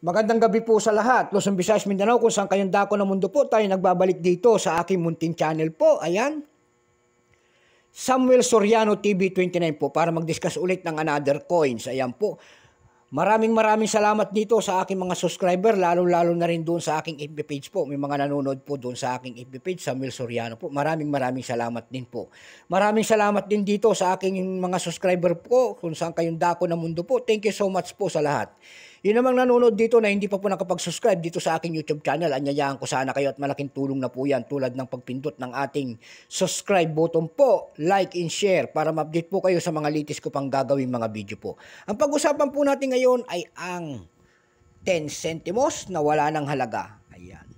Magandang gabi po sa lahat. Luzon, Visayas, Mindanao, kung saan kayong dako ng mundo po, tayo nagbabalik dito sa aking munting channel po. Ayan. Samuel Soriano TV 29 po para mag-discuss ulit ng another coins. Ayan po. Maraming maraming salamat dito sa aking mga subscriber, lalo-lalo na rin doon sa aking FB page po. May mga nanonood po doon sa aking FB page, Samuel Soriano po. Maraming maraming salamat din po. Maraming salamat din dito sa aking mga subscriber po, kung saan kayong dako ng mundo po. Thank you so much po sa lahat. Yun namang nanonood dito na hindi pa po nakapag-subscribe dito sa aking YouTube channel, anyayahan ko sana kayo at malaking tulong na po yan tulad ng pagpindot ng ating subscribe button po, like and share para ma-update po kayo sa mga latest ko pang gagawin mga video po. Ang pag-usapan po natin ngayon ay ang 10 centimos na wala ng halaga. Ayan.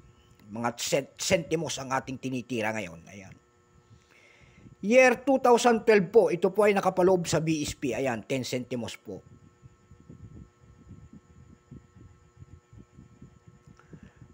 Mga centimos ang ating tinitira ngayon. Ayan. Year 2012 po, ito po ay nakapaloob sa BSP. Ayan, 10 centimos po.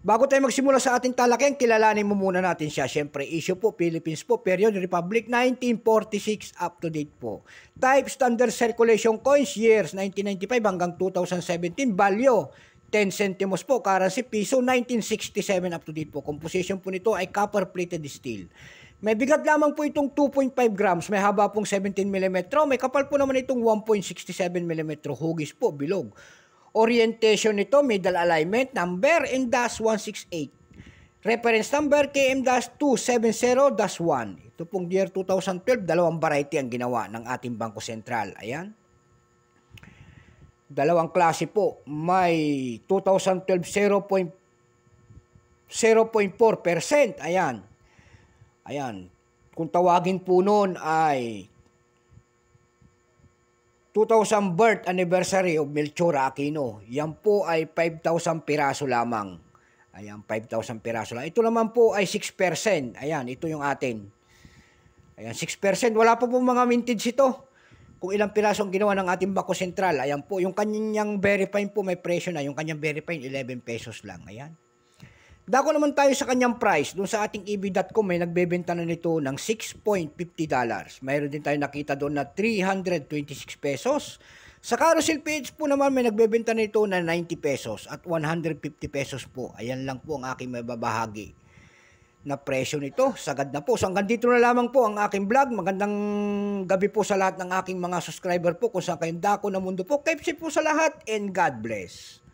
Bago tayo magsimula sa ating talakayan, kilalanin mo muna natin siya. Siyempre, issue po, Philippines po, period, Republic 1946, up to date po. Type, standard circulation coins, years 1995 hanggang 2017, value 10 centimos po, currency piso 1967 up to date po. Composition po nito ay copper plated steel. May bigat lamang po itong 2.5 grams, may haba pong 17 mm, may kapal po naman itong 1.67 mm, hugis po, bilog. Orientation nito, middle alignment, number N-168. Reference number KM-270-1. Ito pong year 2012, dalawang variety ang ginawa ng ating Bangko Sentral. Ayan. Dalawang klase po. May 2012 0.4%. Ayan. Ayan. Kung tawagin po noon ay 2,000 birth anniversary of Melchora Aquino. Yan po ay 5,000 piraso lamang. Ayan, 5,000 piraso lang. Ito naman po ay 6%. Ayan, ito yung atin. Ayan, 6%. Wala po po mga mintage ito. Kung ilang piraso ang ginawa ng ating Bako Sentral. Ayan po, yung kanyang verifying po may presyo na. Yung kanyang verifying, 11 pesos lang. Ayan. Dako naman tayo sa kanyang price. Doon sa ating ebay.com may nagbebenta na nito ng 6.50 dollars. Mayroon din tayo nakita doon na 326 pesos. Sa carousel page po naman may nagbebenta nito na 90 pesos at 150 pesos po. Ayan lang po ang aking mababahagi na presyo nito. Sagad na po. So hanggang dito na lamang po ang aking vlog. Magandang gabi po sa lahat ng aking mga subscriber po kung saan kayong dako na mundo po. Keep safe po sa lahat and God bless.